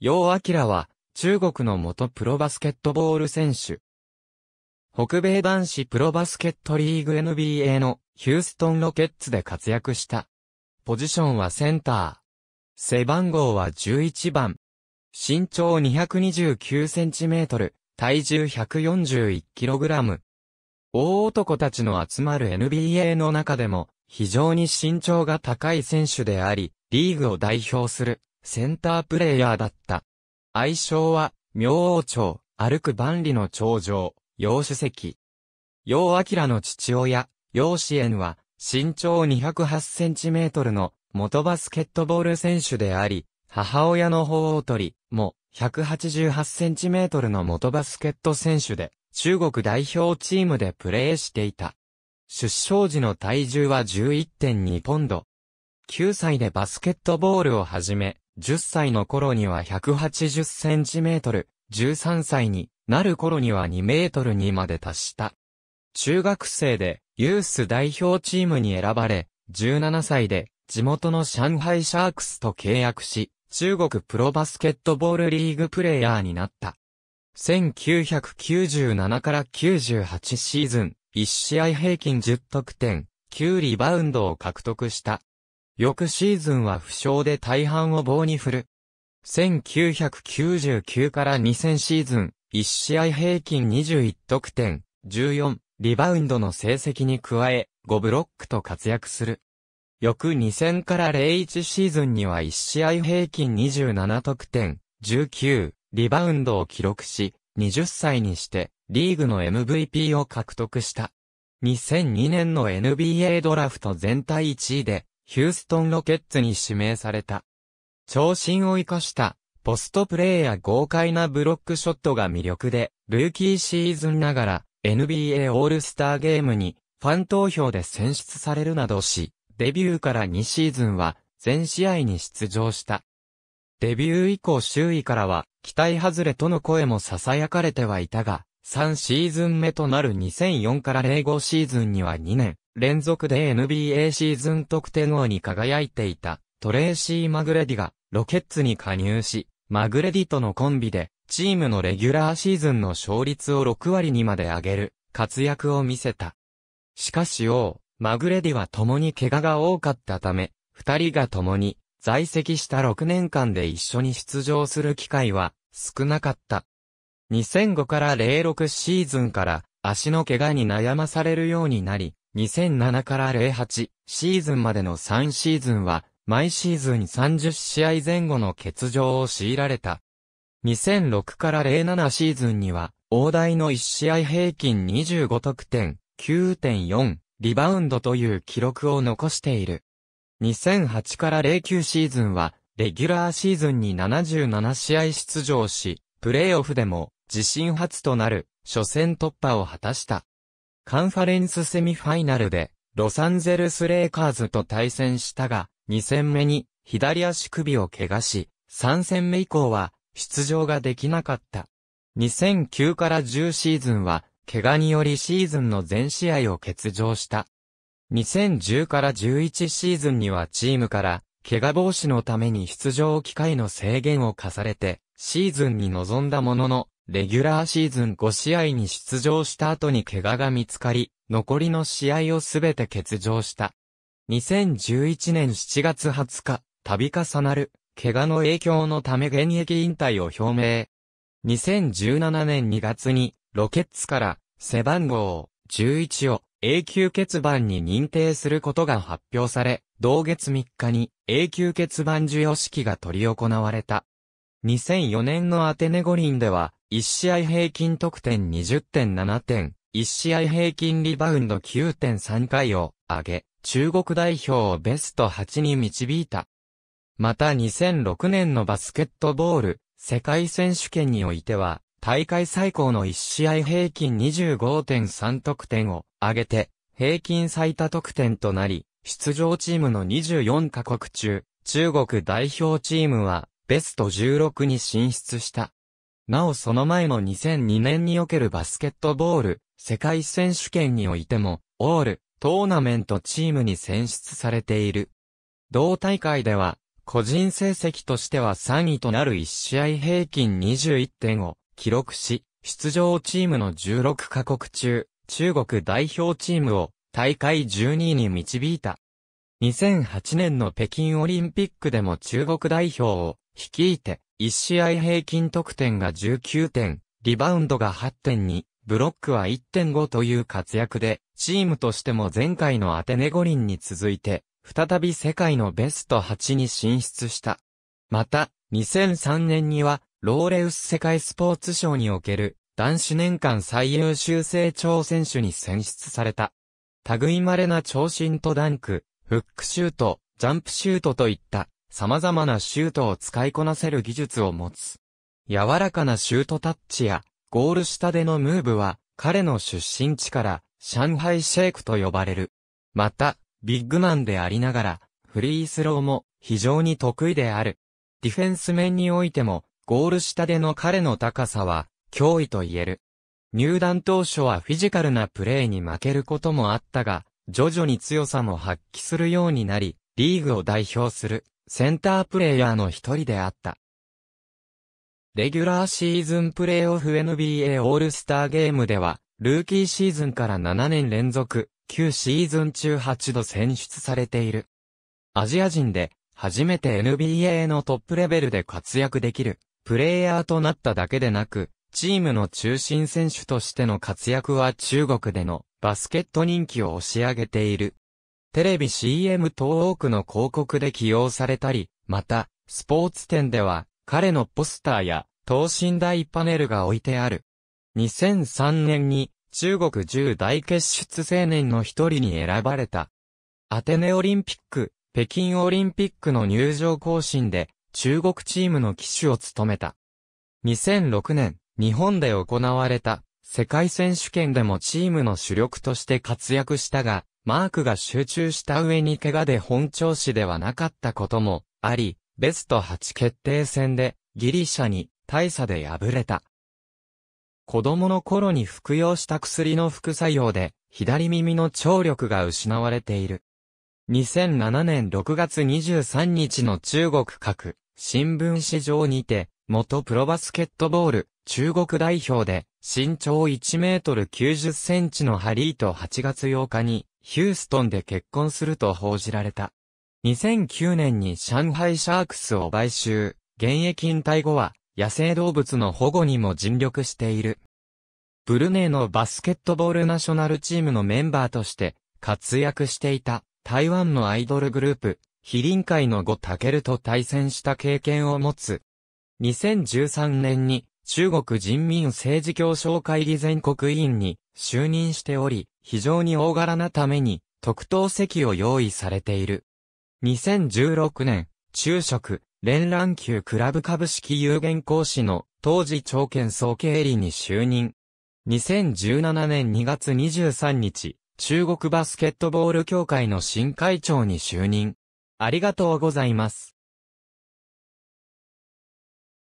キ明は、中国の元プロバスケットボール選手。北米男子プロバスケットリーグ NBA のヒューストンロケッツで活躍した。ポジションはセンター。背番号は11番。身長2 2 9トル、体重1 4 1ラム。大男たちの集まる NBA の中でも非常に身長が高い選手であり、リーグを代表するセンタープレイヤーだった。愛称は、明王朝、歩く万里の長城、楊主席。楊明の父親、楊志円は、身長208センチメートルの元バスケットボール選手であり、母親の法王鳥も188センチメートルの元バスケット選手で、中国代表チームでプレーしていた。出生時の体重は11.2ポンド。9歳でバスケットボールを始め、10歳の頃には180センチメートル、13歳になる頃には2メートルにまで達した。中学生でユース代表チームに選ばれ、17歳で地元の上海シャークスと契約し、中国プロバスケットボールリーグプレイヤーになった。1997から98シーズン、1試合平均10得点、9リバウンドを獲得した。翌シーズンは負傷で大半を棒に振る。1999から2000シーズン、1試合平均21得点、14、リバウンドの成績に加え、5ブロックと活躍する。翌2000から01シーズンには1試合平均27得点、19、リバウンドを記録し、20歳にして、リーグの MVP を獲得した。2002年の NBA ドラフト全体1位で、ヒューストンロケッツに指名された。長身を生かしたポストプレーや豪快なブロックショットが魅力で、ルーキーシーズンながら NBA オールスターゲームにファン投票で選出されるなどし、デビューから2シーズンは全試合に出場した。デビュー以降周囲からは期待外れとの声も囁かれてはいたが、3シーズン目となる2004から05シーズンには2年、連続で NBA シーズン得点王に輝いていたトレーシー・マグレディがロケッツに加入し、マグレディとのコンビでチームのレギュラーシーズンの勝率を6割にまで上げる活躍を見せた。しかし王、マグレディは共に怪我が多かったため、二人が共に在籍した6年間で一緒に出場する機会は少なかった。2005から06シーズンから足の怪我に悩まされるようになり、2007から08シーズンまでの3シーズンは、毎シーズン30試合前後の欠場を強いられた。2006から07シーズンには、大台の1試合平均25得点、9.4、リバウンドという記録を残している。2008から09シーズンは、レギュラーシーズンに77試合出場し、プレイオフでも、自身初となる、初戦突破を果たした。カンファレンスセミファイナルで、ロサンゼルスレイカーズと対戦したが、2戦目に左足首を怪我し、3戦目以降は出場ができなかった。2009から10シーズンは、怪我によりシーズンの全試合を欠場した。2010から11シーズンにはチームから、怪我防止のために出場機会の制限を課されて、シーズンに臨んだものの、レギュラーシーズン5試合に出場した後に怪我が見つかり、残りの試合をすべて欠場した。2011年7月20日、度重なる、怪我の影響のため現役引退を表明。2017年2月に、ロケッツから、背番号、11を、永久欠番に認定することが発表され、同月3日に、永久欠番授与式が執り行われた。2004年のアテネ五輪では、1試合平均得点20.7点、1試合平均リバウンド9.3回を上げ、中国代表をベスト8に導いた。また2006年のバスケットボール世界選手権においては、大会最高の1試合平均25.3得点を上げて、平均最多得点となり、出場チームの24カ国中、中国代表チームはベスト16に進出した。なおその前の2002年におけるバスケットボール、世界選手権においても、オール、トーナメントチームに選出されている。同大会では、個人成績としては3位となる1試合平均21点を記録し、出場チームの16カ国中、中国代表チームを大会12位に導いた。2008年の北京オリンピックでも中国代表を率いて1試合平均得点が19点、リバウンドが8.2、ブロックは1.5という活躍で、チームとしても前回のアテネ五輪に続いて、再び世界のベスト8に進出した。また、2003年には、ローレウス世界スポーツ賞における、男子年間最優秀成長選手に選出された。類まれな長身とダンク、フックシュート、ジャンプシュートといった様々なシュートを使いこなせる技術を持つ。柔らかなシュートタッチや、ゴール下でのムーブは、彼の出身地から、上海シェイクと呼ばれる。また、ビッグマンでありながら、フリースローも非常に得意である。ディフェンス面においても、ゴール下での彼の高さは、脅威と言える。入団当初はフィジカルなプレーに負けることもあったが、徐々に強さも発揮するようになり、リーグを代表するセンタープレイヤーの一人であった。レギュラーシーズンプレイオフ NBA オールスターゲームでは、ルーキーシーズンから7年連続、9シーズン中8度選出されている。アジア人で、初めて NBA のトップレベルで活躍できる、プレイヤーとなっただけでなく、チームの中心選手としての活躍は中国でのバスケット人気を押し上げている。テレビ CM 等多くの広告で起用されたり、また、スポーツ店では、彼のポスターや、等身大パネルが置いてある。2003年に、中国10大傑出青年の一人に選ばれた。アテネオリンピック、北京オリンピックの入場行進で、中国チームの旗手を務めた。2006年、日本で行われた世界選手権でもチームの主力として活躍したが、マークが集中した上に怪我で本調子ではなかったこともあり、ベスト8決定戦でギリシャに大差で敗れた。子供の頃に服用した薬の副作用で左耳の聴力が失われている。2007年6月23日の中国各新聞市場にて、元プロバスケットボール中国代表で身長1メートル90センチのハリーと8月8日にヒューストンで結婚すると報じられた。2009年に上海シャークスを買収、現役引退後は野生動物の保護にも尽力している。ブルネイのバスケットボールナショナルチームのメンバーとして活躍していた台湾のアイドルグループ、非臨会のゴタケルと対戦した経験を持つ。2013年に中国人民政治協商会議全国委員に就任しており、非常に大柄なために、特等席を用意されている。2016年、昼食、連覧級クラブ株式有限講師の、当時長券総経理に就任。2017年2月23日、中国バスケットボール協会の新会長に就任。ありがとうございます。